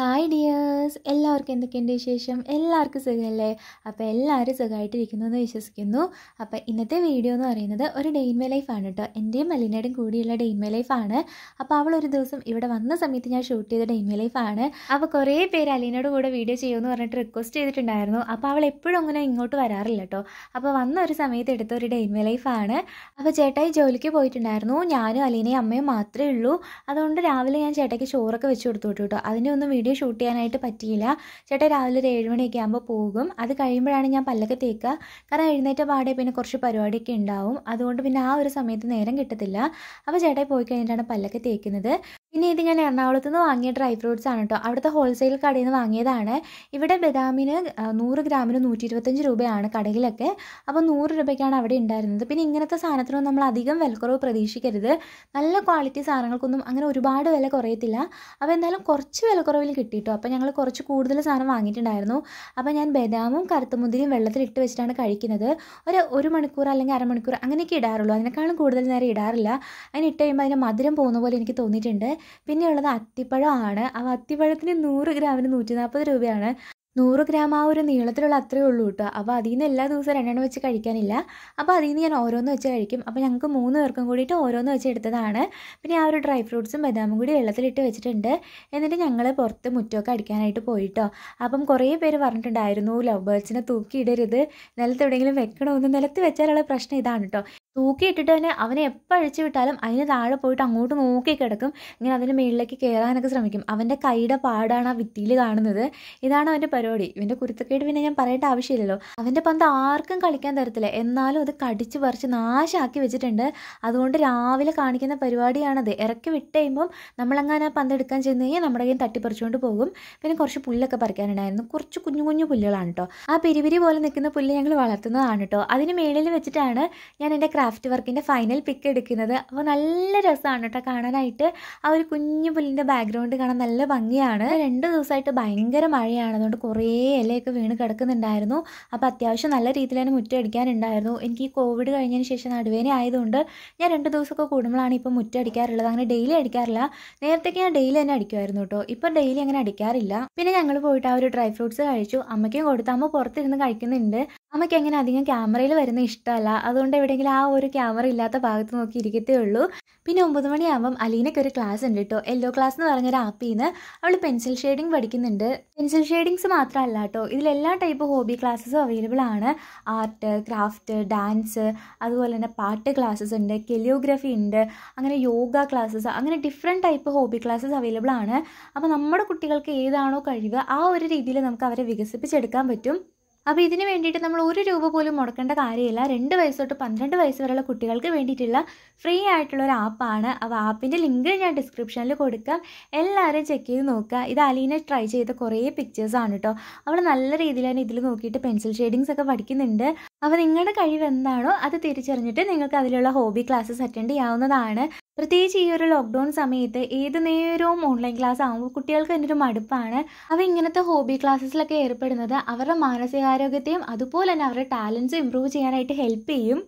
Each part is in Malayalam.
ഹായ് ഡിയേഴ്സ് എല്ലാവർക്കും എന്തൊക്കെയുണ്ട് വിശേഷം എല്ലാവർക്കും സുഖമല്ലേ അപ്പോൾ എല്ലാവരും സുഖമായിട്ടിരിക്കുന്നു എന്ന് വിശ്വസിക്കുന്നു അപ്പോൾ ഇന്നത്തെ വീഡിയോ എന്ന് പറയുന്നത് ഒരു ഡേ ഇൻ മൈ ലൈഫാണ് കേട്ടോ എൻ്റെയും മലീനയുടെയും കൂടിയുള്ള ഡേ ഇൻ മൈ ലൈഫാണ് അപ്പോൾ അവൾ ഒരു ദിവസം ഇവിടെ വന്ന സമയത്ത് ഞാൻ ഷൂട്ട് ചെയ്ത ഡേ ഇൻ മൈ ലൈഫാണ് അപ്പോൾ കുറേ പേര് അലീനോട് കൂടെ വീഡിയോ ചെയ്യുമെന്ന് പറഞ്ഞിട്ട് റിക്വസ്റ്റ് ചെയ്തിട്ടുണ്ടായിരുന്നു അപ്പോൾ അവൾ എപ്പോഴും അങ്ങനെ ഇങ്ങോട്ട് വരാറില്ല കേട്ടോ അപ്പോൾ വന്ന ഒരു സമയത്ത് എടുത്ത ഒരു ഡേ ഇൻ മൈ ലൈഫാണ് അപ്പോൾ ചേട്ടായി ജോലിക്ക് പോയിട്ടുണ്ടായിരുന്നു ഞാനും അലീനയും അമ്മയും മാത്രമേ ഉള്ളൂ അതുകൊണ്ട് രാവിലെ ഞാൻ ചേട്ടയ്ക്ക് ചോറൊക്കെ വെച്ച് കൊടുത്തു കേട്ടോ അതിൻ്റെ ഒന്നും വീഡിയോ വീഡിയോ ഷൂട്ട് ചെയ്യാനായിട്ട് പറ്റിയില്ല ചേട്ടാ രാവിലെ ഒരു ഏഴുമണിയൊക്കെ ആകുമ്പോൾ പോകും അത് കഴിയുമ്പോഴാണ് ഞാൻ പല്ലൊക്കെ തേക്കുക കാരണം എഴുന്നേറ്റ പാടെ പിന്നെ കുറച്ച് പരിപാടിയൊക്കെ ഉണ്ടാവും അതുകൊണ്ട് പിന്നെ ആ ഒരു സമയത്ത് നേരം കിട്ടത്തില്ല അപ്പോൾ ചേട്ടായി പോയി കഴിഞ്ഞിട്ടാണ് പല്ലൊക്കെ തേക്കുന്നത് പിന്നെ ഇത് ഞാൻ എറണാകുളത്ത് നിന്ന് വാങ്ങിയ ഡ്രൈ ഫ്രൂട്ട്സ് ആണ് കേട്ടോ അവിടുത്തെ ഹോൾസെയിൽ കടയിൽ നിന്ന് വാങ്ങിയതാണ് ഇവിടെ ബദാമിന് നൂറ് ഗ്രാമിന് നൂറ്റി ഇരുപത്തഞ്ച് രൂപയാണ് കടയിലൊക്കെ അപ്പോൾ നൂറ് രൂപയ്ക്കാണ് അവിടെ ഉണ്ടായിരുന്നത് പിന്നെ ഇങ്ങനത്തെ സാധനത്തിനൊന്നും നമ്മൾ അധികം വിലക്കുറവ് പ്രതീക്ഷിക്കരുത് നല്ല ക്വാളിറ്റി സാധനങ്ങൾക്കൊന്നും അങ്ങനെ ഒരുപാട് വില കുറയത്തില്ല അപ്പോൾ എന്തായാലും കുറച്ച് വിലക്കുറവിൽ കിട്ടി അപ്പോൾ ഞങ്ങൾ കുറച്ച് കൂടുതൽ സാധനം വാങ്ങിയിട്ടുണ്ടായിരുന്നു അപ്പോൾ ഞാൻ ബദാമും കറുത്തമുന്തിരിയും വെള്ളത്തിൽ ഇട്ട് വെച്ചിട്ടാണ് കഴിക്കുന്നത് ഒരു ഒരു മണിക്കൂർ അല്ലെങ്കിൽ അരമണിക്കൂർ അങ്ങനെയൊക്കെ ഇടാറുള്ളൂ അതിനേക്കാളും കൂടുതൽ നേരം ഇടാറില്ല അതിന് ഇട്ട് കഴിയുമ്പോൾ അതിന് മധുരം പോകുന്ന പോലെ എനിക്ക് തോന്നിയിട്ടുണ്ട് പിന്നെയുള്ളത് അത്തിപ്പഴമാണ് ആ അത്തിപ്പഴത്തിന് നൂറ് ഗ്രാമിന് നൂറ്റി നാൽപ്പത് രൂപയാണ് നൂറ് ഗ്രാം ആ ഒരു നീളത്തിലുള്ള അത്രയേ ഉള്ളൂ കേട്ടോ അപ്പോൾ അതിൽ നിന്ന് എല്ലാ ദിവസവും രണ്ടെണ്ണം വെച്ച് കഴിക്കാനില്ല അപ്പോൾ അതിൽ നിന്ന് ഞാൻ ഓരോന്ന് വെച്ച് കഴിക്കും അപ്പോൾ ഞങ്ങൾക്ക് മൂന്ന് പേർക്കും കൂടിയിട്ട് ഓരോന്ന് വെച്ച് എടുത്തതാണ് പിന്നെ ആ ഒരു ഡ്രൈ ഫ്രൂട്ട്സും ബദാമും കൂടി വെള്ളത്തിലിട്ട് വെച്ചിട്ടുണ്ട് എന്നിട്ട് ഞങ്ങൾ പുറത്ത് മുറ്റമൊക്കെ അടിക്കാനായിട്ട് പോയിട്ടോ അപ്പം കുറേ പേര് പറഞ്ഞിട്ടുണ്ടായിരുന്നു ലവ് ബേർഡ്സിനെ തൂക്കിയിടരുത് നിലത്ത് എവിടെയെങ്കിലും വെക്കണമെന്ന് നിലത്ത് വെച്ചാലുള്ള പ്രശ്നം ഇതാണ് കേട്ടോ തൂക്കിയിട്ടിട്ട് തന്നെ അവനെ എപ്പോൾ അഴിച്ചു വിട്ടാലും അതിന് താഴെ പോയിട്ട് അങ്ങോട്ട് നോക്കി കിടക്കും ഇങ്ങനെ അതിൻ്റെ മേളിലേക്ക് കയറാനൊക്കെ ശ്രമിക്കും അവൻ്റെ കൈയുടെ പാടാണ് ആ വിത്തിയിൽ കാണുന്നത് ഇതാണ് അവൻ്റെ പരിപാടി ഇവൻ്റെ കുരുത്തക്കേട് പിന്നെ ഞാൻ പറയേണ്ട ആവശ്യമില്ലല്ലോ അവൻ്റെ പന്ത് ആർക്കും കളിക്കാൻ തരത്തില്ല എന്നാലും അത് കടിച്ചു പറിച്ച് നാശാക്കി വെച്ചിട്ടുണ്ട് അതുകൊണ്ട് രാവിലെ കാണിക്കുന്ന പരിപാടിയാണത് ഇറക്കി വിട്ട് കഴിയുമ്പം നമ്മളങ്ങനെ ആ പന്ത് എടുക്കാൻ ചെന്ന് കഴിഞ്ഞാൽ നമ്മുടെ കയ്യിൽ തട്ടിപ്പറിച്ചുകൊണ്ട് പോകും പിന്നെ കുറച്ച് പുല്ലൊക്കെ പറിക്കാനുണ്ടായിരുന്നു കുറച്ച് കുഞ്ഞു കുഞ്ഞു പുല്ലുകളാണ് കേട്ടോ ആ പിരിപിരി പോലെ നിൽക്കുന്ന പുല്ല് ഞങ്ങൾ വളർത്തുന്നതാണ് കേട്ടോ അതിന് മേളിൽ വെച്ചിട്ടാണ് ഞാൻ എൻ്റെ ക്രാബ് ക്രാഫ്റ്റ് വർക്കിൻ്റെ ഫൈനൽ പിക്ക് എടുക്കുന്നത് അപ്പോൾ നല്ല രസമാണ് കേട്ടോ കാണാനായിട്ട് ആ ഒരു കുഞ്ഞു പുല്ലിൻ്റെ ബാക്ക്ഗ്രൗണ്ട് കാണാൻ നല്ല ഭംഗിയാണ് രണ്ട് ദിവസമായിട്ട് ഭയങ്കര മഴയാണ് അതുകൊണ്ട് കുറേ ഇലയൊക്കെ വീണ് കിടക്കുന്നുണ്ടായിരുന്നു അപ്പോൾ അത്യാവശ്യം നല്ല രീതിയിൽ തന്നെ മുറ്റടിക്കാനുണ്ടായിരുന്നു എനിക്ക് ഈ കോവിഡ് കഴിഞ്ഞതിന് ശേഷം നടുവേന ആയതുകൊണ്ട് ഞാൻ രണ്ട് ദിവസമൊക്കെ കൂടുമ്പോഴാണ് ഇപ്പോൾ മുറ്റടിക്കാറുള്ളത് അങ്ങനെ ഡെയിലി അടിക്കാറില്ല നേരത്തേക്ക് ഞാൻ ഡെയിലി തന്നെ അടിക്കുമായിരുന്നു കേട്ടോ ഇപ്പോൾ ഡെയിലി അങ്ങനെ അടിക്കാറില്ല പിന്നെ ഞങ്ങൾ പോയിട്ട് ആ ഒരു ഡ്രൈ ഫ്രൂട്ട്സ് കഴിച്ചു അമ്മയ്ക്കും കൊടുത്ത് അമ്മ പുറത്തിരുന്ന് കഴിക്കുന്നുണ്ട് അമ്മയ്ക്ക് അങ്ങനെ അധികം ക്യാമറയിൽ വരുന്ന ഇഷ്ടമല്ല അതുകൊണ്ട് എവിടെയെങ്കിലും ആ ഒരു ക്യാമറ ഇല്ലാത്ത ഭാഗത്ത് നോക്കി ഇരിക്കത്തേ ഉള്ളൂ പിന്നെ ഒമ്പത് മണിയാകുമ്പം അലീനയ്ക്ക് ഒരു ക്ലാസ് ഉണ്ട് കേട്ടോ യെല്ലോ ക്ലാസ് എന്ന് പറഞ്ഞൊരു ആപ്പിൽ നിന്ന് അവൾ പെൻസിൽ ഷെയ്ഡിങ് പഠിക്കുന്നുണ്ട് പെൻസിൽ ഷെയ്ഡിങ്സ് മാത്രമല്ല കേട്ടോ ഇതിലെല്ലാ ടൈപ്പ് ഹോബി ക്ലാസ്സും അവൈലബിൾ ആണ് ആർട്ട് ക്രാഫ്റ്റ് ഡാൻസ് അതുപോലെ തന്നെ പാട്ട് ക്ലാസ്സസ് ഉണ്ട് കെലിയോഗ്രഫി ഉണ്ട് അങ്ങനെ യോഗ ക്ലാസ്സസ് അങ്ങനെ different type hobby classes available ആണ് അപ്പോൾ നമ്മുടെ കുട്ടികൾക്ക് ഏതാണോ കഴിവ് ആ ഒരു രീതിയിൽ നമുക്ക് അവരെ വികസിപ്പിച്ചെടുക്കാൻ പറ്റും അപ്പോൾ ഇതിന് വേണ്ടിയിട്ട് നമ്മൾ ഒരു രൂപ പോലും മുടക്കേണ്ട കാര്യമില്ല രണ്ട് വയസ്സ് തൊട്ട് പന്ത്രണ്ട് വയസ്സ് വരെയുള്ള കുട്ടികൾക്ക് വേണ്ടിയിട്ടുള്ള ഫ്രീ ആയിട്ടുള്ള ഒരു ആപ്പാണ് അപ്പോൾ ആപ്പിൻ്റെ ലിങ്ക് ഞാൻ ഡിസ്ക്രിപ്ഷനിൽ കൊടുക്കാം എല്ലാവരും ചെക്ക് ചെയ്ത് നോക്കുക ഇത് അലീന ട്രൈ ചെയ്ത കുറേ പിക്ചേഴ്സാണ് കേട്ടോ അവൾ നല്ല രീതിയിൽ തന്നെ ഇതിൽ നോക്കിയിട്ട് പെൻസിൽ ഷെയ്ഡിങ്സ് ഒക്കെ പഠിക്കുന്നുണ്ട് അപ്പോൾ നിങ്ങളുടെ കഴിവ് എന്താണോ അത് തിരിച്ചറിഞ്ഞിട്ട് നിങ്ങൾക്ക് അതിലുള്ള ഹോബി ക്ലാസ്സസ് അറ്റൻഡ് ചെയ്യാവുന്നതാണ് പ്രത്യേകിച്ച് ഈ ഒരു ലോക്ക്ഡൗൺ സമയത്ത് ഏത് നേരവും ഓൺലൈൻ ക്ലാസ് ആകുമ്പോൾ കുട്ടികൾക്ക് എൻ്റെ ഒരു മടുപ്പാണ് അവ ഇങ്ങനത്തെ ഹോബി ക്ലാസ്സസിലൊക്കെ ഏർപ്പെടുന്നത് അവരുടെ മാനസികാരോഗ്യത്തെയും അതുപോലെ തന്നെ അവരുടെ ടാലൻസും ഇമ്പ്രൂവ് ചെയ്യാനായിട്ട് ഹെൽപ്പ് ചെയ്യും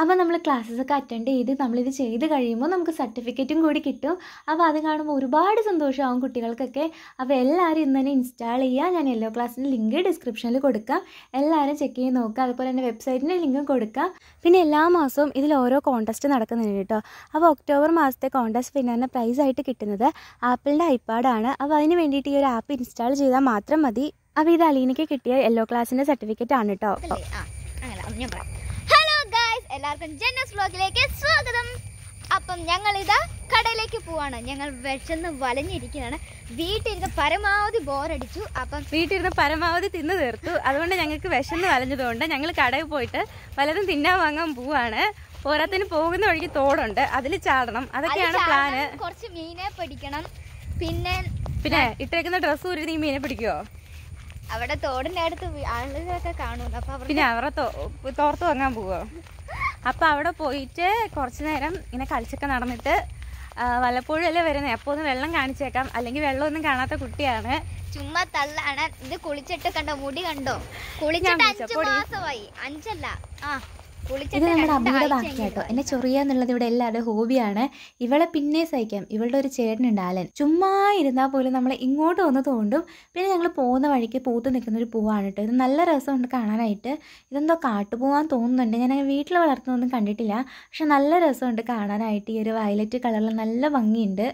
അപ്പോൾ നമ്മൾ ക്ലാസ്സസ് ഒക്കെ അറ്റൻഡ് ചെയ്ത് നമ്മളിത് ചെയ്ത് കഴിയുമ്പോൾ നമുക്ക് സർട്ടിഫിക്കറ്റും കൂടി കിട്ടും അപ്പോൾ അത് കാണുമ്പോൾ ഒരുപാട് സന്തോഷമാകും കുട്ടികൾക്കൊക്കെ അപ്പോൾ എല്ലാവരും ഇന്ന് തന്നെ ഇൻസ്റ്റാൾ ചെയ്യുക ഞാൻ യെല്ലോ ക്ലാസ്സിൻ്റെ ലിങ്ക് ഡിസ്ക്രിപ്ഷനിൽ കൊടുക്കാം എല്ലാവരും ചെക്ക് ചെയ്ത് നോക്കുക അതുപോലെ തന്നെ വെബ്സൈറ്റിൻ്റെ ലിങ്കും കൊടുക്കാം പിന്നെ എല്ലാ മാസവും ഇതിൽ ഓരോ കോൺടെസ്റ്റ് നടക്കുന്നുണ്ട് കേട്ടോ അപ്പോൾ ഒക്ടോബർ മാസത്തെ കോൺടെസ്റ്റ് തന്നെ പ്രൈസായിട്ട് കിട്ടുന്നത് ആപ്പിളിൻ്റെ ഐപാഡാണ് അപ്പോൾ അതിന് വേണ്ടിയിട്ട് ഈ ഒരു ആപ്പ് ഇൻസ്റ്റാൾ ചെയ്താൽ മാത്രം മതി അപ്പോൾ ഇത് അലീനയ്ക്ക് കിട്ടിയ യെല്ലോ ക്ലാസ്സിൻ്റെ സർട്ടിഫിക്കറ്റ് ആണ് കേട്ടോ ഞാൻ പറയാം എല്ലാവർക്കും ജെന്നസ് വ്ലോഗിലേക്ക് സ്വാഗതം അപ്പം ഞങ്ങൾ ഇതാ കടയിലേക്ക് പോവാണ് ഞങ്ങൾ വിഷന്ന് വലഞ്ഞിരിക്കുകയാണ് വീട്ടിരുന്ന് പരമാവധി ബോറടിച്ചു അപ്പം വീട്ടിരുന്ന് പരമാവധി തിന്നു തീർത്തു അതുകൊണ്ട് ഞങ്ങൾക്ക് വിഷന്ന് വലഞ്ഞതുകൊണ്ട് ഞങ്ങൾ കടയിൽ പോയിട്ട് പലതും തിന്നാൻ വാങ്ങാൻ പോവാണ് പോരാത്തിന് പോകുന്ന വഴിക്ക് തോടുണ്ട് അതിൽ ചാടണം അതൊക്കെയാണ് പ്ലാന് കുറച്ച് മീനെ പിടിക്കണം പിന്നെ പിന്നെ ഇട്ടേക്കുന്ന ഡ്രസ്സ് ഒരു നീ മീനെ പിടിക്കുവോ അവിടെ തോടിന്റെ അടുത്ത് ആളുകളൊക്കെ കാണുന്നു അപ്പൊ പിന്നെ അവരെ തോർത്ത് വാങ്ങാൻ പോവോ അപ്പോൾ അവിടെ പോയിട്ട് കുറച്ച് നേരം ഇങ്ങനെ കളിച്ചൊക്കെ നടന്നിട്ട് വല്ലപ്പോഴും അല്ലേ വരുന്നത് അപ്പോൾ ഒന്ന് വെള്ളം കാണിച്ചേക്കാം അല്ലെങ്കിൽ വെള്ളമൊന്നും കാണാത്ത കുട്ടിയാണ് ചുമ്മാ തള്ളാണ് ഇത് കുളിച്ചിട്ട് കണ്ടോ മുടി കണ്ടോ കുളിച്ചിട്ട് അഞ്ചു മാസമായി അഞ്ചല്ല ആ ഇത് നമ്മുടെ അമ്മയുടെ ബാക്കി കേട്ടോ എന്നെ ചൊറിയ എന്നുള്ളത് ഇവിടെ എല്ലാവരുടെയും ഹോബിയാണ് ഇവളെ പിന്നെ സഹിക്കാം ഇവളുടെ ഒരു ചേട്ടനുണ്ട് ആലൻ ചുമ്മാ ഇരുന്നാൽ പോലും നമ്മളെ ഇങ്ങോട്ട് വന്ന് തോണ്ടും പിന്നെ ഞങ്ങൾ പോകുന്ന വഴിക്ക് പൂത്ത് നിൽക്കുന്ന ഒരു പൂവാണ് കേട്ടോ ഇത് നല്ല രസമുണ്ട് കാണാനായിട്ട് ഇതെന്തോ കാട്ടുപോകാൻ തോന്നുന്നുണ്ട് ഞാൻ വീട്ടിൽ വളർത്തുന്നൊന്നും കണ്ടിട്ടില്ല പക്ഷെ നല്ല രസമുണ്ട് കാണാനായിട്ട് ഈ ഒരു വയലറ്റ് കളറിൽ നല്ല ഭംഗിയുണ്ട്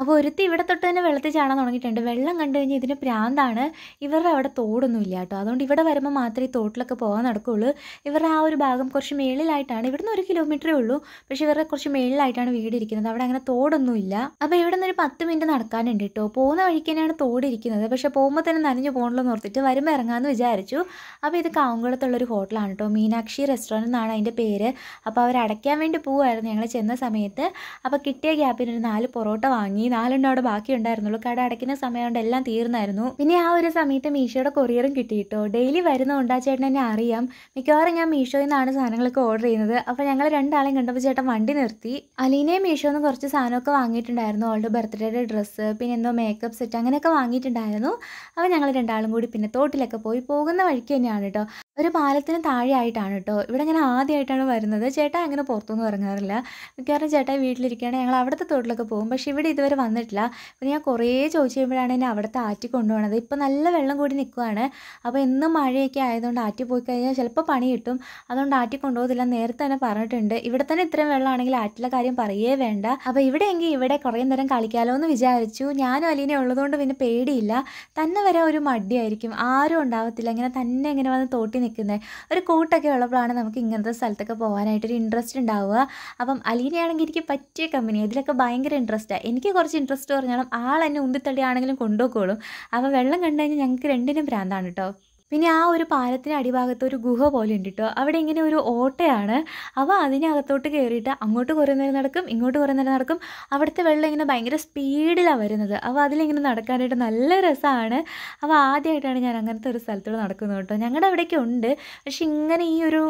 അപ്പോൾ ഒരുത്തി ഇവിടെ തൊട്ട് തന്നെ വെള്ളത്തിൽ ചാടാൻ തുടങ്ങിയിട്ടുണ്ട് വെള്ളം കണ്ടു കഴിഞ്ഞാൽ ഇതിന് പ്രാന്താണ് ഇവരുടെ അവിടെ തോടൊന്നും ഇല്ല കേട്ടോ അതുകൊണ്ട് ഇവിടെ വരുമ്പോൾ മാത്രമേ തോട്ടിലൊക്കെ പോകാൻ നടക്കുകയുള്ളൂ ഇവരുടെ ആ ഒരു ഭാഗം കുറച്ച് മേളിലായിട്ടാണ് ഇവിടുന്ന് ഒരു കിലോമീറ്ററേ ഉള്ളൂ പക്ഷേ ഇവരുടെ കുറച്ച് മേളിലായിട്ടാണ് വീട് ഇരിക്കുന്നത് അവിടെ അങ്ങനെ തോടൊന്നും ഇല്ല അപ്പോൾ ഇവിടെ നിന്നൊരു ഒരു പത്ത് മിനിറ്റ് നടക്കാനുണ്ട് കേട്ടോ പോകുന്ന വഴിക്ക് തന്നെയാണ് തോടിരിക്കുന്നത് പക്ഷേ പോകുമ്പോൾ തന്നെ നനഞ്ഞു പോകണമെന്ന് എന്ന് ഓർത്തിട്ട് വരുമ്പോൾ ഇറങ്ങാമെന്ന് വിചാരിച്ചു അപ്പോൾ ഇത് കാവുംകുളത്തുള്ളൊരു ഹോട്ടലാണ് കേട്ടോ മീനാക്ഷി റെസ്റ്റോറൻറ്റ് എന്നാണ് അതിൻ്റെ പേര് അപ്പോൾ അവർ അടയ്ക്കാൻ വേണ്ടി പോവുമായിരുന്നു ഞങ്ങൾ ചെന്ന സമയത്ത് അപ്പോൾ കിട്ടിയ ഗ്യാപ്പിന് ഒരു നാല് പൊറോട്ട വാങ്ങി ഈ നാലെണ്ണം അവിടെ ബാക്കി ഉണ്ടായിരുന്നുള്ളൂ കട അടയ്ക്കുന്ന സമയം കൊണ്ട് എല്ലാം തീർന്നായിരുന്നു പിന്നെ ആ ഒരു സമയത്ത് മീഷോയുടെ കൊറിയറും കിട്ടി ഡെയിലി വരുന്നതുകൊണ്ട് ആ ചേട്ടൻ എന്നെ അറിയാം മിക്കവാറും ഞാൻ മീഷോയിൽ നിന്നാണ് സാധനങ്ങളൊക്കെ ഓർഡർ ചെയ്യുന്നത് അപ്പോൾ ഞങ്ങൾ രണ്ടാളെയും കണ്ടപ്പോൾ ചേട്ടൻ വണ്ടി നിർത്തി അലീനയും മീഷോന്ന് കുറച്ച് സാധനമൊക്കെ വാങ്ങിയിട്ടുണ്ടായിരുന്നു അവളുടെ ബർത്ത്ഡേയുടെ ഡ്രസ്സ് പിന്നെ എന്തോ മേക്കപ്പ് സെറ്റ് അങ്ങനെയൊക്കെ വാങ്ങിയിട്ടുണ്ടായിരുന്നു അപ്പോൾ ഞങ്ങൾ രണ്ടാളും കൂടി പിന്നെ തോട്ടിലൊക്കെ പോയി പോകുന്ന വഴിക്ക് തന്നെയാണ് കേട്ടോ ഒരു പാലത്തിന് താഴെയായിട്ടാണ് കേട്ടോ ഇവിടെ ഞാൻ ആദ്യമായിട്ടാണ് വരുന്നത് ചേട്ടാ അങ്ങനെ പുറത്തുനിന്ന് ഇറങ്ങാറില്ല മിക്കവാറും ചേട്ടാ വീട്ടിലിരിക്കുകയാണെങ്കിൽ ഞങ്ങൾ അവിടുത്തെ തോട്ടിലൊക്കെ പോകും പക്ഷേ ഇവിടെ ഇതുവരെ വന്നിട്ടില്ല അപ്പോൾ ഞാൻ കുറേ ചോദിച്ചു കഴിയുമ്പോഴാണ് എന്നെ അവിടുത്തെ ആറ്റി കൊണ്ടുപോകണത് ഇപ്പോൾ നല്ല വെള്ളം കൂടി നിൽക്കുകയാണ് അപ്പോൾ എന്നും മഴയൊക്കെ ആയതുകൊണ്ട് ആറ്റി പോയി കഴിഞ്ഞാൽ ചിലപ്പോൾ പണി കിട്ടും അതുകൊണ്ട് ആറ്റി കൊണ്ടുപോകത്തില്ല നേരത്തെ തന്നെ പറഞ്ഞിട്ടുണ്ട് ഇവിടെ തന്നെ ഇത്രയും വെള്ളമാണെങ്കിൽ ആറ്റിലെ കാര്യം പറയേ വേണ്ട അപ്പോൾ ഇവിടെയെങ്കിൽ ഇവിടെ കുറേ നേരം കളിക്കാമല്ലോ എന്ന് വിചാരിച്ചു ഞാനും അലീനെ ഉള്ളതുകൊണ്ട് പിന്നെ പേടിയില്ല തന്നെ വരെ ഒരു മടിയായിരിക്കും ആരും ഉണ്ടാവത്തില്ല ഇങ്ങനെ തന്നെ ഇങ്ങനെ വന്ന് തോട്ടി നിൽക്കുന്നത് ഒരു കൂട്ടൊക്കെ ഉള്ളപ്പോഴാണ് നമുക്ക് ഇങ്ങനത്തെ സ്ഥലത്തൊക്കെ പോകാനായിട്ടൊരു ഇൻട്രസ്റ്റ് ഉണ്ടാവുക അപ്പം അലീനയാണെങ്കിൽ എനിക്ക് പറ്റിയ കമ്പനി ഇതിലൊക്കെ ഭയങ്കര ഇൻട്രസ്റ്റാണ് എനിക്ക് കുറച്ച് ഇൻട്രസ്റ്റ് പറഞ്ഞാലും ആൾ എന്നെ ഉന്തിത്തടിയാണെങ്കിലും കൊണ്ടുപോയിക്കോളും അപ്പോൾ വെള്ളം കണ്ടു കഴിഞ്ഞാൽ ഞങ്ങൾക്ക് രണ്ടിനും ഭ്രാന്താണ് കേട്ടോ പിന്നെ ആ ഒരു പാലത്തിൻ്റെ അടിഭാഗത്ത് ഒരു ഗുഹ പോലെ ഉണ്ട് കേട്ടോ അവിടെ ഇങ്ങനെ ഒരു ഓട്ടയാണ് അവ അതിനകത്തോട്ട് കയറിയിട്ട് അങ്ങോട്ട് കുറേ നേരം നടക്കും ഇങ്ങോട്ട് കുറേ നേരം നടക്കും അവിടുത്തെ വെള്ളം ഇങ്ങനെ ഭയങ്കര സ്പീഡിലാണ് വരുന്നത് അവ അതിലിങ്ങനെ നടക്കാനായിട്ട് നല്ല രസമാണ് അവ ആദ്യമായിട്ടാണ് ഞാൻ അങ്ങനത്തെ ഒരു സ്ഥലത്തോട് നടക്കുന്നത് കേട്ടോ ഞങ്ങളുടെ അവിടേക്ക് ഉണ്ട് പക്ഷെ ഇങ്ങനെ ഈ ഒരു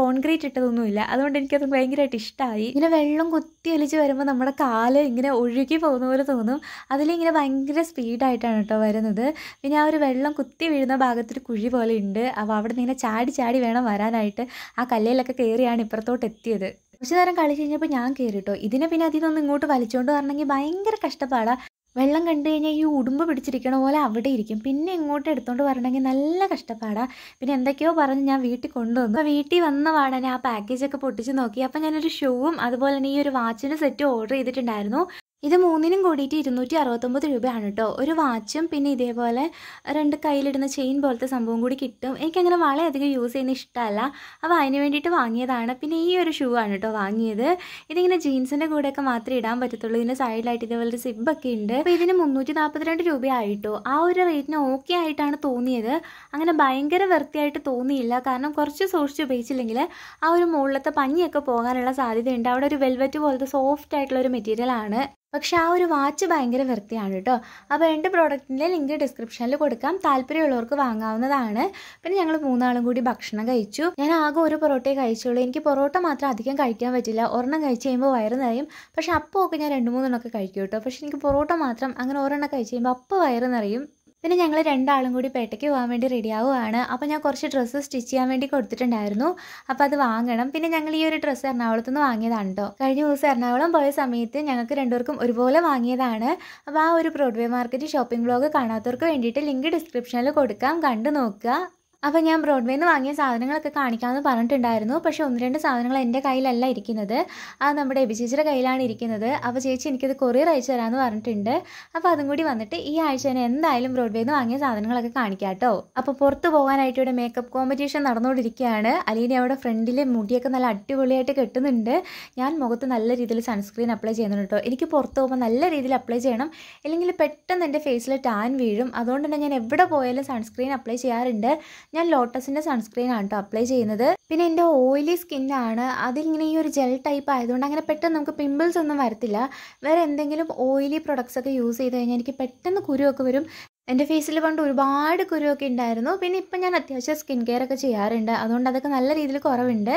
കോൺക്രീറ്റ് ഇട്ടതൊന്നുമില്ല അതുകൊണ്ട് എനിക്കത് ഭയങ്കരമായിട്ട് ഇഷ്ടമായി ഇങ്ങനെ വെള്ളം കുത്തി അലിച്ച് വരുമ്പോൾ നമ്മുടെ കാല് ഇങ്ങനെ ഒഴുകി പോകുന്ന പോലെ തോന്നും അതിലിങ്ങനെ ഭയങ്കര സ്പീഡായിട്ടാണ് കേട്ടോ വരുന്നത് പിന്നെ ആ ഒരു വെള്ളം കുത്തി വീഴുന്ന ഭാഗത്ത് ഒരു കുഴി പോലെ ഉണ്ട് അപ്പോൾ അവിടെ നിന്ന് ഇങ്ങനെ ചാടി ചാടി വേണം വരാനായിട്ട് ആ കല്ലയിലൊക്കെ കയറിയാണ് ഇപ്പുറത്തോട്ട് എത്തിയത് കുറച്ച് നേരം കളിച്ച് കഴിഞ്ഞപ്പോൾ ഞാൻ കയറിട്ടോ ഇതിനെ പിന്നെ നിന്ന് ഇങ്ങോട്ട് വലിച്ചുകൊണ്ട് വരണമെങ്കിൽ ഭയങ്കര കഷ്ടപ്പാടാണ് വെള്ളം കണ്ടു കഴിഞ്ഞാൽ ഈ ഉടുമ്പ് പിടിച്ചിരിക്കണ പോലെ അവിടെ ഇരിക്കും പിന്നെ ഇങ്ങോട്ട് എടുത്തുകൊണ്ട് വരണമെങ്കിൽ നല്ല കഷ്ടപ്പാടാണ് പിന്നെ എന്തൊക്കെയോ പറഞ്ഞ് ഞാൻ വീട്ടിൽ കൊണ്ടുവന്നു അപ്പോൾ വീട്ടിൽ വന്ന പാടനെ ആ പാക്കേജൊക്കെ പൊട്ടിച്ച് നോക്കി അപ്പം ഞാനൊരു ഷൂവും അതുപോലെ തന്നെ ഈ ഒരു വാച്ചിന് സെറ്റും ഓർഡർ ചെയ്തിട്ടുണ്ടായിരുന്നു ഇത് മൂന്നിനും കൂടിയിട്ട് ഇരുന്നൂറ്റി അറുപത്തൊമ്പത് രൂപയാണ് കേട്ടോ ഒരു വാച്ചും പിന്നെ ഇതേപോലെ രണ്ട് കയ്യിലിടുന്ന ചെയിൻ പോലത്തെ സംഭവം കൂടി കിട്ടും എനിക്കങ്ങനെ വളരെയധികം യൂസ് ചെയ്യുന്ന ഇഷ്ടമല്ല അപ്പോൾ അതിന് വേണ്ടിയിട്ട് വാങ്ങിയതാണ് പിന്നെ ഈ ഒരു ഷൂ ആണ് കേട്ടോ വാങ്ങിയത് ഇതിങ്ങനെ ജീൻസിൻ്റെ കൂടെയൊക്കെ മാത്രമേ ഇടാൻ പറ്റത്തുള്ളൂ ഇതിൻ്റെ സൈഡിലായിട്ട് ഇതേപോലെ ഒരു സിബൊക്കെ ഉണ്ട് അപ്പോൾ ഇതിന് മുന്നൂറ്റി നാൽപ്പത്തിരണ്ട് രൂപയായിട്ടോ ആ ഒരു റേറ്റിന് ഓക്കെ ആയിട്ടാണ് തോന്നിയത് അങ്ങനെ ഭയങ്കര വൃത്തിയായിട്ട് തോന്നിയില്ല കാരണം കുറച്ച് സൂക്ഷിച്ച് ഉപയോഗിച്ചില്ലെങ്കിൽ ആ ഒരു മുകളിലത്തെ പഞ്ഞിയൊക്കെ പോകാനുള്ള സാധ്യതയുണ്ട് അവിടെ ഒരു വെൽവെറ്റ് പോലത്തെ സോഫ്റ്റ് ആയിട്ടുള്ള ഒരു മെറ്റീരിയലാണ് പക്ഷേ ആ ഒരു വാച്ച് ഭയങ്കര വൃത്തിയാണ് കേട്ടോ അപ്പോൾ രണ്ട് പ്രോഡക്റ്റിൻ്റെ ലിങ്ക് ഡിസ്ക്രിപ്ഷനിൽ കൊടുക്കാം താല്പര്യമുള്ളവർക്ക് വാങ്ങാവുന്നതാണ് പിന്നെ ഞങ്ങൾ മൂന്നാളും കൂടി ഭക്ഷണം കഴിച്ചു ഞാൻ ആകെ ഒരു പൊറോട്ടയെ കഴിച്ചുള്ളൂ എനിക്ക് പൊറോട്ട മാത്രം അധികം കഴിക്കാൻ പറ്റില്ല ഒരെണ്ണം കഴിച്ച് കഴിയുമ്പോൾ വയറ് നിറയും പക്ഷേ അപ്പോൾ ഒക്കെ ഞാൻ രണ്ട് മൂന്നെണ്ണമൊക്കെ കഴിക്കും കേട്ടോ പക്ഷേ എനിക്ക് പൊറോട്ട മാത്രം അങ്ങനെ ഒരെണ്ണം കഴിച്ച് കഴിയുമ്പോൾ അപ്പോൾ വയറ് നിറയും പിന്നെ ഞങ്ങൾ രണ്ടാളും കൂടി പേട്ടയ്ക്ക് പോകാൻ വേണ്ടി ആവുകയാണ് അപ്പോൾ ഞാൻ കുറച്ച് ഡ്രസ്സ് സ്റ്റിച്ച് ചെയ്യാൻ വേണ്ടി കൊടുത്തിട്ടുണ്ടായിരുന്നു അപ്പോൾ അത് വാങ്ങണം പിന്നെ ഞങ്ങൾ ഈ ഒരു ഡ്രസ്സ് എറണാകുളത്ത് നിന്ന് വാങ്ങിയതാണ് കേട്ടോ കഴിഞ്ഞ ദിവസം എറണാകുളം പോയ സമയത്ത് ഞങ്ങൾക്ക് രണ്ടുപേർക്കും ഒരുപോലെ വാങ്ങിയതാണ് അപ്പോൾ ആ ഒരു ബ്രോഡ്വേ മാർക്കറ്റ് ഷോപ്പിംഗ് ബ്ലോഗ് കാണാത്തവർക്ക് വേണ്ടിയിട്ട് ലിങ്ക് ഡിസ്ക്രിപ്ഷനിൽ കൊടുക്കാം കണ്ടു നോക്കുക അപ്പോൾ ഞാൻ ബ്രോഡ്വേയിൽ നിന്ന് വാങ്ങിയ സാധനങ്ങളൊക്കെ കാണിക്കാമെന്ന് പറഞ്ഞിട്ടുണ്ടായിരുന്നു പക്ഷേ ഒന്ന് രണ്ട് സാധനങ്ങൾ എൻ്റെ കയ്യിലല്ല ഇരിക്കുന്നത് അത് നമ്മുടെ എബിചേച്ചിയുടെ കയ്യിലാണ് ഇരിക്കുന്നത് അപ്പോൾ ചേച്ചി എനിക്കത് കൊറിയർ അയച്ചു തരാമെന്ന് പറഞ്ഞിട്ടുണ്ട് അപ്പോൾ അതും കൂടി വന്നിട്ട് ഈ ആഴ്ച തന്നെ എന്തായാലും ബ്രോഡ്വേയിൽ നിന്ന് വാങ്ങിയ സാധനങ്ങളൊക്കെ കാണിക്കാം കേട്ടോ അപ്പോൾ പുറത്ത് പോകാനായിട്ട് ഇവിടെ മേക്കപ്പ് കോമ്പറ്റീഷൻ നടന്നുകൊണ്ടിരിക്കുകയാണ് അലീന അവിടെ ഫ്രണ്ടിലെ മുടിയൊക്കെ നല്ല അടിപൊളിയായിട്ട് കെട്ടുന്നുണ്ട് ഞാൻ മുഖത്ത് നല്ല രീതിയിൽ സൺസ്ക്രീൻ അപ്ലൈ ചെയ്യുന്നുണ്ട് കേട്ടോ എനിക്ക് പുറത്ത് പോകുമ്പോൾ നല്ല രീതിയിൽ അപ്ലൈ ചെയ്യണം അല്ലെങ്കിൽ പെട്ടെന്ന് എൻ്റെ ഫേസിൽ ടാൻ വീഴും അതുകൊണ്ട് തന്നെ ഞാൻ എവിടെ പോയാലും സൺസ്ക്രീൻ അപ്ലൈ ചെയ്യാറുണ്ട് ഞാൻ ലോട്ടസിൻ്റെ സൺസ്ക്രീൻ ആണ് കേട്ടോ അപ്ലൈ ചെയ്യുന്നത് പിന്നെ എൻ്റെ ഓയിലി സ്കിന്നാണ് അതിങ്ങനെ ഈ ഒരു ജെൽ ടൈപ്പ് ആയതുകൊണ്ട് അങ്ങനെ പെട്ടെന്ന് നമുക്ക് പിമ്പിൾസ് ഒന്നും വരത്തില്ല വേറെ എന്തെങ്കിലും ഓയിലി പ്രൊഡക്ട്സ് ഒക്കെ യൂസ് ചെയ്ത് കഴിഞ്ഞാൽ എനിക്ക് പെട്ടെന്ന് കുരുവൊക്കെ വരും എൻ്റെ ഫേസിൽ പണ്ട് ഒരുപാട് കുരുവൊക്കെ ഉണ്ടായിരുന്നു പിന്നെ ഇപ്പം ഞാൻ അത്യാവശ്യം സ്കിൻ കെയർ ഒക്കെ ചെയ്യാറുണ്ട് അതുകൊണ്ട് അതൊക്കെ നല്ല രീതിയിൽ കുറവുണ്ട്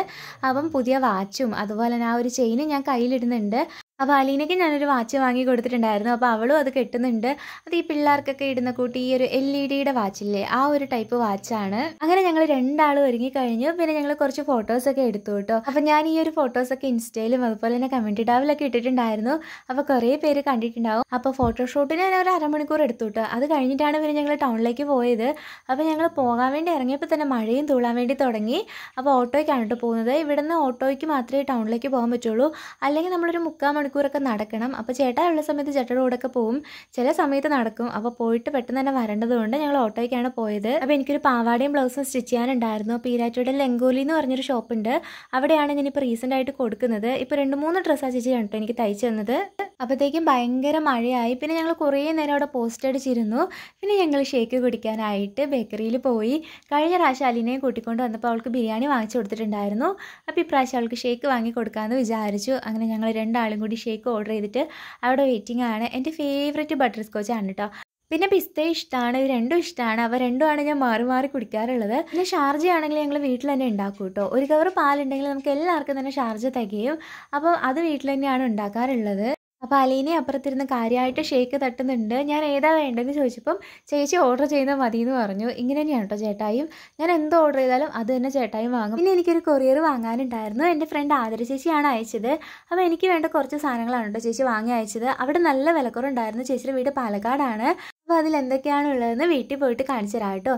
അപ്പം പുതിയ വാച്ചും അതുപോലെ തന്നെ ആ ഒരു ചെയിനും ഞാൻ കയ്യിലിടുന്നുണ്ട് അപ്പോൾ അലീനയ്ക്ക് ഞാനൊരു വാച്ച് വാങ്ങി കൊടുത്തിട്ടുണ്ടായിരുന്നു അപ്പോൾ അവളും അത് കെട്ടുന്നുണ്ട് അത് ഈ പിള്ളേർക്കൊക്കെ ഇടുന്ന കൂട്ടി ഈ ഒരു എൽ ഇ ഡിയുടെ വാച്ചില്ലേ ആ ഒരു ടൈപ്പ് വാച്ചാണ് അങ്ങനെ ഞങ്ങൾ രണ്ടാളും ഒരുങ്ങി കഴിഞ്ഞു പിന്നെ ഞങ്ങൾ കുറച്ച് ഫോട്ടോസൊക്കെ എടുത്തു കേട്ടോ അപ്പോൾ ഞാൻ ഈ ഒരു ഫോട്ടോസൊക്കെ ഇൻസ്റ്റയിലും അതുപോലെ തന്നെ കമൻറ്റ് ടാബിലൊക്കെ ഇട്ടിട്ടുണ്ടായിരുന്നു അപ്പോൾ കുറേ പേര് കണ്ടിട്ടുണ്ടാവും അപ്പോൾ ഫോട്ടോഷൂട്ടിന് ഞാൻ ഒരു അരമണിക്കൂർ എടുത്തു കേട്ടോ അത് കഴിഞ്ഞിട്ടാണ് പിന്നെ ഞങ്ങൾ ടൗണിലേക്ക് പോയത് അപ്പോൾ ഞങ്ങൾ പോകാൻ വേണ്ടി ഇറങ്ങിയപ്പോൾ തന്നെ മഴയും തൂളാൻ വേണ്ടി തുടങ്ങി അപ്പോൾ ഓട്ടോയ്ക്കാണ് കേട്ടോ പോകുന്നത് ഇവിടുന്ന് ഓട്ടോയ്ക്ക് മാത്രമേ ടൗണിലേക്ക് പോകാൻ പറ്റുള്ളൂ അല്ലെങ്കിൽ നമ്മളൊരു മുക്കാൽ മണിക്കൂറൊക്കെ നടക്കണം അപ്പോൾ ചേട്ടാ ഉള്ള സമയത്ത് ചേട്ടയുടെ കൂടെയൊക്കെ പോവും ചില സമയത്ത് നടക്കും അപ്പോൾ പോയിട്ട് പെട്ടെന്ന് തന്നെ വരേണ്ടതുകൊണ്ട് ഞങ്ങൾ ഓട്ടോയ്ക്കാണ് പോയത് അപ്പോൾ എനിക്കൊരു പാവാടയും ബ്ലൗസും സ്റ്റിച്ച് ചെയ്യാനുണ്ടായിരുന്നു പീരാറ്റോയുടെ ലെങ്കോലി എന്ന് പറഞ്ഞൊരു ഷോപ്പുണ്ട് അവിടെയാണ് ഞാനിപ്പോൾ റീസെൻ്റ് ആയിട്ട് കൊടുക്കുന്നത് ഇപ്പോൾ രണ്ട് മൂന്ന് ഡ്രസ്സാണ് ചേച്ചി കണ്ടു എനിക്ക് തയ്ച്ചു തന്നത് അപ്പോഴത്തേക്കും ഭയങ്കര മഴയായി പിന്നെ ഞങ്ങൾ കുറേ നേരം അവിടെ പോസ്റ്റ് അടിച്ചിരുന്നു പിന്നെ ഞങ്ങൾ ഷേക്ക് കുടിക്കാനായിട്ട് ബേക്കറിയിൽ പോയി കഴിഞ്ഞ പ്രാവശ്യം അലീനയെ കൂട്ടിക്കൊണ്ട് വന്നപ്പോൾ അവൾക്ക് ബിരിയാണി വാങ്ങിച്ചു കൊടുത്തിട്ടുണ്ടായിരുന്നു അപ്പോൾ ഇപ്രാവശ്യം അവൾക്ക് ഷേക്ക് വാങ്ങി കൊടുക്കാമെന്ന് വിചാരിച്ചു അങ്ങനെ ഞങ്ങൾ രണ്ടാളും കൂടി ഷേക്ക് ഓർഡർ ചെയ്തിട്ട് അവിടെ വെയിറ്റിംഗ് ആണ് എൻ്റെ ഫേവറേറ്റ് ബട്ടർ സ്കോച്ച് ആണ് കേട്ടോ പിന്നെ പിസ്ത ഇഷ്ടമാണ് ഇത് രണ്ടും ഇഷ്ടമാണ് അവ രണ്ടുമാണ് ഞാൻ മാറി മാറി കുടിക്കാറുള്ളത് പിന്നെ ഷാർജ ആണെങ്കിൽ ഞങ്ങൾ വീട്ടിൽ തന്നെ ഉണ്ടാക്കും കേട്ടോ ഒരു കവർ പാലുണ്ടെങ്കിൽ നമുക്ക് എല്ലാവർക്കും തന്നെ ഷാർജ തികയും അപ്പോൾ അത് വീട്ടിൽ തന്നെയാണ് ഉണ്ടാക്കാറുള്ളത് അപ്പോൾ അലീനെ അപ്പുറത്തിരുന്ന് കാര്യമായിട്ട് ഷേക്ക് തട്ടുന്നുണ്ട് ഞാൻ ഏതാ വേണ്ടതെന്ന് ചോദിച്ചപ്പം ചേച്ചി ഓർഡർ ചെയ്യുന്നത് മതി എന്ന് പറഞ്ഞു ഇങ്ങനെ തന്നെയാണ് കേട്ടോ ചേട്ടായും ഞാൻ എന്ത് ഓർഡർ ചെയ്താലും അത് തന്നെ ചേട്ടായും വാങ്ങും പിന്നെ എനിക്കൊരു കൊറിയർ വാങ്ങാനുണ്ടായിരുന്നു എൻ്റെ ഫ്രണ്ട് ആദര ചേച്ചിയാണ് അയച്ചത് അപ്പോൾ എനിക്ക് വേണ്ട കുറച്ച് സാധനങ്ങളാണ് കേട്ടോ ചേച്ചി വാങ്ങി അയച്ചത് അവിടെ നല്ല വിലക്കുറവുണ്ടായിരുന്നു ചേച്ചിയുടെ വീട് പാലക്കാടാണ് അപ്പോൾ അതിൽ എന്തൊക്കെയാണുള്ളതെന്ന് വീട്ടിൽ പോയിട്ട് കാണിച്ചു തരാം കേട്ടോ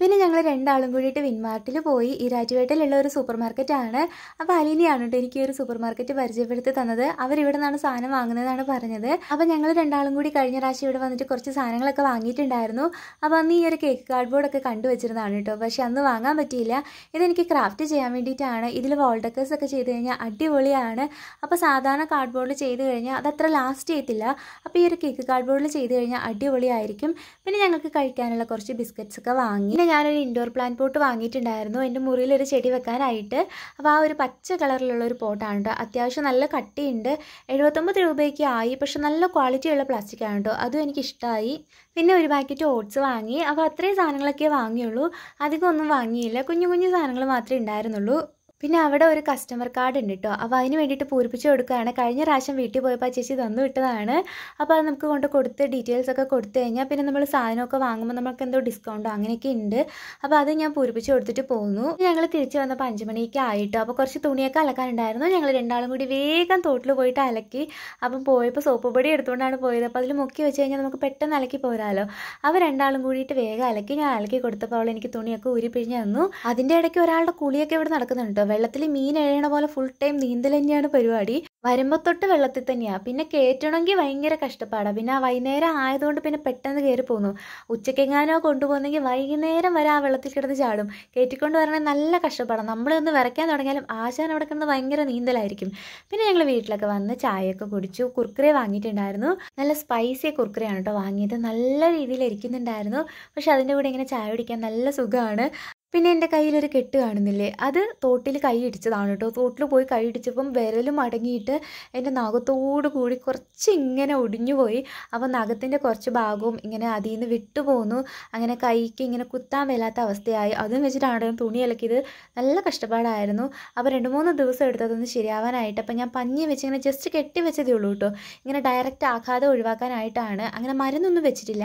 പിന്നെ ഞങ്ങൾ രണ്ടാളും കൂടിയിട്ട് വിൻമാർട്ടിൽ പോയി ഈരാറ്റുപേട്ടയിലുള്ള ഒരു സൂപ്പർ മാർക്കറ്റാണ് അപ്പോൾ അലിനിയാണ് കേട്ടോ എനിക്ക് ഒരു സൂപ്പർ മാർക്കറ്റ് പരിചയപ്പെടുത്തി തന്നത് അവരിവിടെ നിന്നാണ് സാധനം വാങ്ങുന്നതെന്നാണ് പറഞ്ഞത് അപ്പോൾ ഞങ്ങൾ രണ്ടാളും കൂടി കഴിഞ്ഞ പ്രാവശ്യം ഇവിടെ വന്നിട്ട് കുറച്ച് സാധനങ്ങളൊക്കെ വാങ്ങിയിട്ടുണ്ടായിരുന്നു അപ്പോൾ അന്ന് ഈ ഒരു കേക്ക് കാർഡ് ബോർഡൊക്കെ കണ്ടു വെച്ചിരുന്നതാണ് കേട്ടോ പക്ഷേ അന്ന് വാങ്ങാൻ പറ്റിയില്ല ഇതെനിക്ക് ക്രാഫ്റ്റ് ചെയ്യാൻ വേണ്ടിയിട്ടാണ് ഇതിൽ വോൾഡക്കേഴ്സ് ഒക്കെ ചെയ്ത് കഴിഞ്ഞാൽ അടിപൊളിയാണ് അപ്പോൾ സാധാരണ കാർഡ് ബോർഡിൽ ചെയ്ത് കഴിഞ്ഞാൽ അതത്ര ലാസ്റ്റ് ചെയ്യത്തില്ല അപ്പോൾ ഈ ഒരു കേക്ക് കാർഡ് ബോർഡിൽ ചെയ്ത് കഴിഞ്ഞാൽ അടിപൊളിയായിരിക്കും പിന്നെ ഞങ്ങൾക്ക് കഴിക്കാനുള്ള കുറച്ച് ബിസ്ക്കറ്റ്സ് ഒക്കെ വാങ്ങി ഞാനൊരു ഇൻഡോർ പ്ലാന്റ് പോട്ട് വാങ്ങിയിട്ടുണ്ടായിരുന്നു എൻ്റെ മുറിയിൽ ഒരു ചെടി വെക്കാനായിട്ട് അപ്പോൾ ആ ഒരു പച്ച കളറിലുള്ള ഒരു പോട്ടാണ് കേട്ടോ അത്യാവശ്യം നല്ല കട്ടിയുണ്ട് എഴുപത്തൊമ്പത് രൂപയ്ക്ക് ആയി പക്ഷെ നല്ല ക്വാളിറ്റിയുള്ള ആണ് കേട്ടോ അതും എനിക്കിഷ്ടമായി പിന്നെ ഒരു പാക്കറ്റ് ഓട്സ് വാങ്ങി അപ്പോൾ അത്രയും സാധനങ്ങളൊക്കെ വാങ്ങിയുള്ളൂ അധികം ഒന്നും വാങ്ങിയില്ല കുഞ്ഞു കുഞ്ഞു സാധനങ്ങൾ മാത്രമേ ഉണ്ടായിരുന്നുള്ളൂ പിന്നെ അവിടെ ഒരു കസ്റ്റമർ കാർഡ് ഉണ്ട് കേട്ടോ അപ്പോൾ അതിന് വേണ്ടിയിട്ട് പൂരിപ്പിച്ച് കൊടുക്കുകയാണ് കഴിഞ്ഞ പ്രാവശ്യം വീട്ടിൽ പോയപ്പോൾ ചേച്ചി തന്നു വിട്ടതാണ് അപ്പോൾ അത് നമുക്ക് കൊണ്ട് കൊടുത്ത് ഡീറ്റെയിൽസ് ഒക്കെ കൊടുത്തു കഴിഞ്ഞാൽ പിന്നെ നമ്മൾ സാധനമൊക്കെ വാങ്ങുമ്പോൾ നമുക്ക് എന്തോ ഡിസ്കൗണ്ടോ അങ്ങനെയൊക്കെ ഉണ്ട് അപ്പോൾ അത് ഞാൻ പൂരിപ്പിച്ച് കൊടുത്തിട്ട് പോന്നു ഞങ്ങൾ തിരിച്ച് വന്നപ്പോൾ അഞ്ച് മണിയൊക്കെ ആയിട്ടോ അപ്പോൾ കുറച്ച് തുണിയൊക്കെ അലക്കാനുണ്ടായിരുന്നു ഞങ്ങൾ രണ്ടാളും കൂടി വേഗം തോട്ടിൽ പോയിട്ട് അലക്കി അപ്പം പോയപ്പോൾ സോപ്പ് പൊടി എടുത്തുകൊണ്ടാണ് പോയത് അപ്പോൾ അതിൽ മുക്കി വെച്ച് കഴിഞ്ഞാൽ നമുക്ക് പെട്ടെന്ന് അലക്കി പോരാലോ അപ്പോൾ രണ്ടാളും കൂടിയിട്ട് വേഗം അലക്കി ഞാൻ അലക്കി കൊടുത്തപ്പോൾ അവൾ എനിക്ക് തുണിയൊക്കെ ഊരി പിഴിഞ്ഞ് തന്നു അതിൻ്റെ ഇടയ്ക്ക് ഒരാളുടെ കുളിയൊക്കെ ഇവിടെ നടക്കുന്നുണ്ട് വെള്ളത്തിൽ മീൻ എഴയണ പോലെ ഫുൾ ടൈം നീന്തൽ തന്നെയാണ് പരിപാടി വരുമ്പോൾ തൊട്ട് വെള്ളത്തിൽ തന്നെയാണ് പിന്നെ കയറ്റണമെങ്കിൽ ഭയങ്കര കഷ്ടപ്പാടാണ് പിന്നെ വൈകുന്നേരം ആയതുകൊണ്ട് പിന്നെ പെട്ടെന്ന് കയറി പോകുന്നു ഉച്ചക്കെങ്ങാനോ കൊണ്ടുപോകുന്നെങ്കിൽ വൈകുന്നേരം വരെ ആ വെള്ളത്തിൽ കിടന്ന് ചാടും കയറ്റിക്കൊണ്ട് വരണേ നല്ല കഷ്ടപ്പാടാണ് നമ്മളൊന്ന് വരയ്ക്കാൻ തുടങ്ങിയാലും ആശാൻ അവിടെ കിടന്ന് ഭയങ്കര നീന്തലായിരിക്കും പിന്നെ ഞങ്ങൾ വീട്ടിലൊക്കെ വന്ന് ചായയൊക്കെ കുടിച്ചു കുർക്കറെ വാങ്ങിയിട്ടുണ്ടായിരുന്നു നല്ല സ്പൈസി കുർക്കറയാണ് കേട്ടോ വാങ്ങിയത് നല്ല രീതിയിൽ ഇരിക്കുന്നുണ്ടായിരുന്നു പക്ഷെ അതിൻ്റെ കൂടെ ഇങ്ങനെ ചായ കുടിക്കാൻ നല്ല സുഖമാണ് പിന്നെ എൻ്റെ കയ്യിലൊരു കെട്ട് കാണുന്നില്ലേ അത് തോട്ടിൽ കൈയിടിച്ചതാണ് കേട്ടോ തോട്ടിൽ പോയി കൈയിടിച്ചപ്പം വിരലും അടങ്ങിയിട്ട് എൻ്റെ നാഗത്തോട് കൂടി കുറച്ച് ഇങ്ങനെ ഒടിഞ്ഞു പോയി അപ്പം നഖത്തിൻ്റെ കുറച്ച് ഭാഗവും ഇങ്ങനെ അതിൽ നിന്ന് വിട്ടുപോന്നു അങ്ങനെ കൈക്ക് ഇങ്ങനെ കുത്താൻ മേലാത്ത അവസ്ഥയായി അതും വെച്ചിട്ടാണ് ഞാൻ തുണി അലക്കിയത് നല്ല കഷ്ടപ്പാടായിരുന്നു അപ്പോൾ രണ്ട് മൂന്ന് ദിവസം എടുത്തതൊന്ന് ശരിയാവാനായിട്ട് അപ്പോൾ ഞാൻ പഞ്ഞി വെച്ച് ഇങ്ങനെ ജസ്റ്റ് കെട്ടി വെച്ചതേ ഉള്ളൂ കേട്ടോ ഇങ്ങനെ ഡയറക്റ്റ് ആഘാതം ഒഴിവാക്കാനായിട്ടാണ് അങ്ങനെ മരുന്നൊന്നും വെച്ചിട്ടില്ല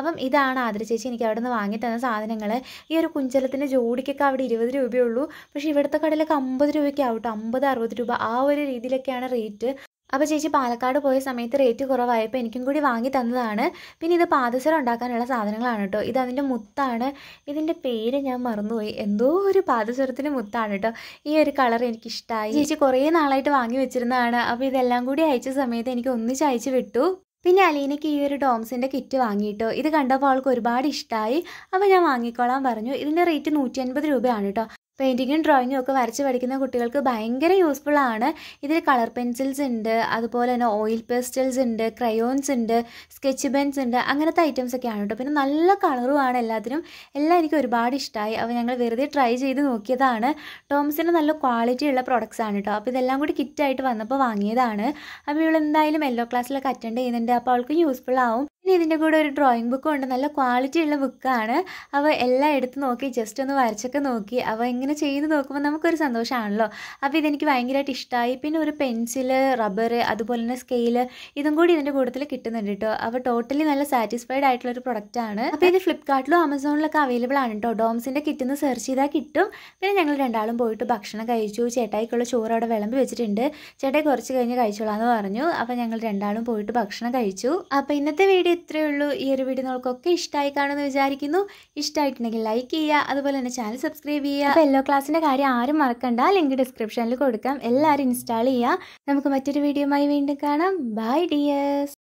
അപ്പം ഇതാണ് ആദര ചേച്ചി എനിക്ക് അവിടെ നിന്ന് വാങ്ങി തന്ന സാധനങ്ങൾ ഈ ഒരു കുഞ്ചലത്തിൽ പിന്നെ ജോഡിക്കൊക്കെ അവിടെ ഇരുപത് രൂപയേ ഉള്ളൂ പക്ഷേ ഇവിടുത്തെ കടയിലൊക്കെ അമ്പത് രൂപയ്ക്ക് ആവട്ടോ അമ്പത് അറുപത് രൂപ ആ ഒരു രീതിയിലൊക്കെയാണ് റേറ്റ് അപ്പോൾ ചേച്ചി പാലക്കാട് പോയ സമയത്ത് റേറ്റ് കുറവായപ്പോൾ എനിക്കും കൂടി വാങ്ങി തന്നതാണ് പിന്നെ ഇത് പാദസരം ഉണ്ടാക്കാനുള്ള സാധനങ്ങളാണ് കേട്ടോ ഇത് അതിൻ്റെ മുത്താണ് ഇതിൻ്റെ പേര് ഞാൻ മറന്നുപോയി എന്തോ ഒരു പാദസരത്തിൻ്റെ മുത്താണ് കേട്ടോ ഈ ഒരു കളർ എനിക്കിഷ്ടമായി ചേച്ചി കുറേ നാളായിട്ട് വാങ്ങി വെച്ചിരുന്നതാണ് അപ്പോൾ ഇതെല്ലാം കൂടി അയച്ച സമയത്ത് എനിക്ക് ഒന്നിച്ച് അയച്ചു വിട്ടു പിന്നെ അലീനയ്ക്ക് ഈ ഒരു ഡോംസിൻ്റെ കിറ്റ് വാങ്ങിയിട്ടോ ഇത് കണ്ടപ്പോൾ അവൾക്ക് ഒരുപാട് ഇഷ്ടമായി അപ്പോൾ ഞാൻ വാങ്ങിക്കോളാൻ പറഞ്ഞു ഇതിൻ്റെ റേറ്റ് നൂറ്റി അൻപത് രൂപയാണ് കേട്ടോ പെയിൻറ്റിങ്ങും ഡ്രോയിങ്ങും ഒക്കെ വരച്ച് പഠിക്കുന്ന കുട്ടികൾക്ക് ഭയങ്കര യൂസ്ഫുൾ ആണ് ഇതിൽ കളർ പെൻസിൽസ് ഉണ്ട് അതുപോലെ തന്നെ ഓയിൽ പേസ്റ്റൽസ് ഉണ്ട് ക്രയോൺസ് ഉണ്ട് സ്കെച്ച് പെൻസ് ഉണ്ട് അങ്ങനത്തെ ഐറ്റംസ് ഒക്കെ ആണ് കേട്ടോ പിന്നെ നല്ല ആണ് എല്ലാത്തിനും എല്ലാം എനിക്ക് ഒരുപാട് ഇഷ്ടമായി അപ്പോൾ ഞങ്ങൾ വെറുതെ ട്രൈ ചെയ്ത് നോക്കിയതാണ് ടോംസിൻ്റെ നല്ല ക്വാളിറ്റി ഉള്ള പ്രൊഡക്ട്സ് ആണ് കേട്ടോ അപ്പോൾ ഇതെല്ലാം കൂടി കിറ്റായിട്ട് വന്നപ്പോൾ വാങ്ങിയതാണ് അപ്പോൾ ഇവളെന്തായാലും യെല്ലോ ക്ലാസ്സിലൊക്കെ അറ്റൻഡ് ചെയ്യുന്നുണ്ട് അപ്പോൾ അവൾക്കും യൂസ്ഫുൾ ആവും ഇനി ഇതിൻ്റെ കൂടെ ഒരു ഡ്രോയിങ് ബുക്കും ഉണ്ട് നല്ല ക്വാളിറ്റി ഉള്ള ബുക്കാണ് അവ എല്ലാം എടുത്ത് നോക്കി ജസ്റ്റ് ഒന്ന് വരച്ചൊക്കെ നോക്കി അവ ഇങ്ങനെ ചെയ്ത് നോക്കുമ്പോൾ നമുക്കൊരു സന്തോഷമാണല്ലോ അപ്പോൾ ഇതെനിക്ക് ഭയങ്കരമായിട്ട് ഇഷ്ടമായി പിന്നെ ഒരു പെൻസിൽ റബ്ബർ അതുപോലെ തന്നെ സ്കെയിൽ ഇതും കൂടി ഇതിൻ്റെ കൂട്ടത്തിൽ കിട്ടുന്നുണ്ട് കേട്ടോ അവ ടോട്ടലി നല്ല സാറ്റിസ്ഫൈഡ് ആയിട്ടുള്ള ഒരു പ്രൊഡക്റ്റ് ആണ് അപ്പോൾ ഇത് ഫ്ലിപ്കാർട്ടിലും ആമസോണിലൊക്കെ അവൈലബിൾ ആണ് കേട്ടോ ഡോംസിൻ്റെ കിട്ടുന്ന സെർച്ച് ചെയ്താൽ കിട്ടും പിന്നെ ഞങ്ങൾ രണ്ടാളും പോയിട്ട് ഭക്ഷണം കഴിച്ചു ചേട്ടായിക്കുള്ള ചോറ് അവിടെ വിളമ്പി വെച്ചിട്ടുണ്ട് ചേട്ടായി കുറച്ച് കഴിഞ്ഞ് കഴിച്ചോളാം എന്ന് പറഞ്ഞു അപ്പോൾ ഞങ്ങൾ രണ്ടാളും പോയിട്ട് ഭക്ഷണം കഴിച്ചു അപ്പോൾ ഇന്നത്തെ വീഡിയോ ഇത്രയേ ഉള്ളൂ ഈ ഒരു വീഡിയോ നിങ്ങൾക്കൊക്കെ ഇഷ്ടമായി കാണുമെന്ന് വിചാരിക്കുന്നു ഇഷ്ടമായിട്ടുണ്ടെങ്കിൽ ലൈക്ക് ചെയ്യുക അതുപോലെ തന്നെ ചാനൽ സബ്സ്ക്രൈബ് ചെയ്യുക എല്ലോ ക്ലാസ്സിൻ്റെ കാര്യം ആരും മറക്കണ്ട ലിങ്ക് ഡിസ്ക്രിപ്ഷനിൽ കൊടുക്കാം എല്ലാവരും ഇൻസ്റ്റാൾ ചെയ്യുക നമുക്ക് മറ്റൊരു വീഡിയോയുമായി വീണ്ടും കാണാം ബൈ ഡിയേഴ്സ്